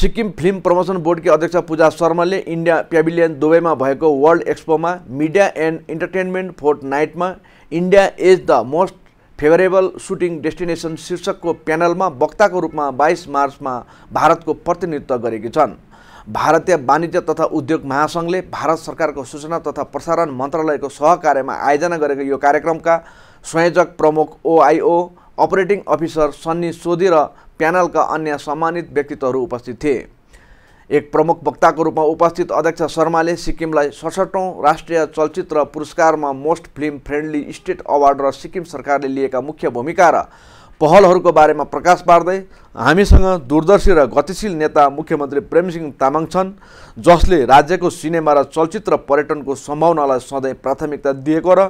Sikkim film promotion बोर्डकी अध्यक्ष पूजा शर्माले India pavilion दुबईमा भएको वर्ल्ड एक्सपोमा मिडिया एन्ड इन्टरटेनमेन्ट फोर्ट नाइटमा India is the most favourable shooting destination शीर्षकको प्यानलमा वक्ताको रूपमा बाइस मार्चमा भारतको प्रतिनिधित्व गरेकी छन् भारतीय वाणिज्य तथा उद्योग महासङ्घले भारत सरकारको सूचना तथा प्रसारण मन्त्रालयको सहकार्यमा आयोजना गरेको यो कार्यक्रमका संयोजक प्रमुख ओआइओ अपरेटिङ अफिसर सन्नी सोधी र प्यानलका अन्य सम्मानित व्यक्तित्वहरू उपस्थित थिए एक प्रमुख वक्ताको रूपमा उपस्थित अध्यक्ष शर्माले सिक्किमलाई सडसठौँ राष्ट्रिय चलचित्र पुरस्कारमा most film friendly state award र सिक्किम सरकारले लिएका मुख्य भूमिका र पहलहरूको बारेमा प्रकाश पार्दै हामीसँग दूरदर्शी र गतिशील नेता मुख्यमन्त्री प्रेमसिंह तामाङ छन् जसले राज्यको सिनेमा र चलचित्र पर्यटनको सम्भावनालाई सधैँ प्राथमिकता दिएको र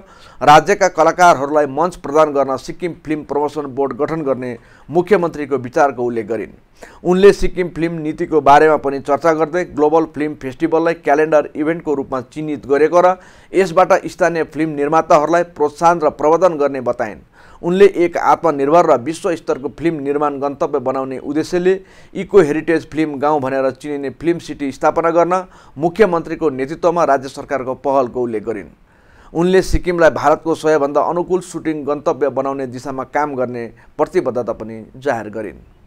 राज्यका कलाकारहरूलाई मञ्च प्रदान गर्न सिक्किम फिल्म प्रमोसन बोर्ड गठन गर्ने मुख्यमन्त्रीको विचारको उल्लेख गरिन् उनले सिक्किम फिल्म नीतिको बारेमा पनि चर्चा गर्दै ग्लोबल फिल्म फेस्टिभललाई क्यालेन्डर इभेन्टको रूपमा चिन्हित गरेको र यसबाट स्थानीय फिल्म निर्माताहरूलाई प्रोत्साहन र प्रवर्धन गर्ने बताइन् उनले एक आत्मनिर्भर र विश्वस्तरको फिल्म निर्माण गन्तव्य बनाउने उद्देश्यले इको हेरिटेज फिल्म गाउँ भनेर चिनिने फिल्म सिटी स्थापना गर्न मुख्यमन्त्रीको नेतृत्वमा राज्य सरकारको पहलको उल्लेख गरिन् उनले सिक्किमलाई भारतको सबैभन्दा अनुकूल सुटिङ गन्तव्य बनाउने दिशामा काम गर्ने प्रतिबद्धता पनि जाहेर गरिन्